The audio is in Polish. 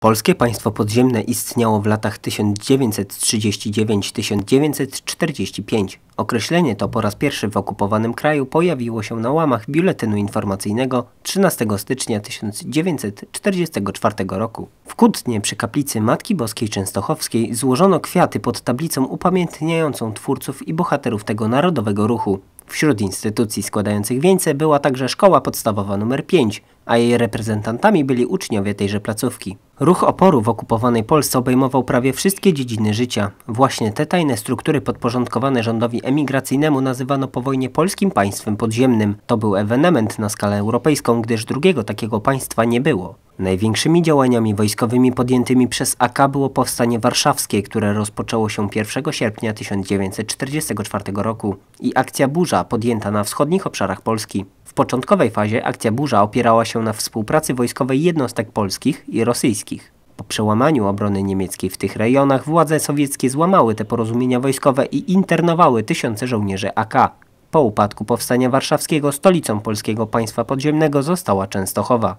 Polskie państwo podziemne istniało w latach 1939-1945. Określenie to po raz pierwszy w okupowanym kraju pojawiło się na łamach biuletynu informacyjnego 13 stycznia 1944 roku. W Kutnie przy kaplicy Matki Boskiej Częstochowskiej złożono kwiaty pod tablicą upamiętniającą twórców i bohaterów tego narodowego ruchu. Wśród instytucji składających wieńce była także szkoła podstawowa nr 5, a jej reprezentantami byli uczniowie tejże placówki. Ruch oporu w okupowanej Polsce obejmował prawie wszystkie dziedziny życia. Właśnie te tajne struktury podporządkowane rządowi emigracyjnemu nazywano po wojnie polskim państwem podziemnym. To był ewenement na skalę europejską, gdyż drugiego takiego państwa nie było. Największymi działaniami wojskowymi podjętymi przez AK było powstanie warszawskie, które rozpoczęło się 1 sierpnia 1944 roku i akcja burza podjęta na wschodnich obszarach Polski. W początkowej fazie akcja burza opierała się na współpracy wojskowej jednostek polskich i rosyjskich. Po przełamaniu obrony niemieckiej w tych rejonach władze sowieckie złamały te porozumienia wojskowe i internowały tysiące żołnierzy AK. Po upadku Powstania Warszawskiego stolicą Polskiego Państwa Podziemnego została Częstochowa.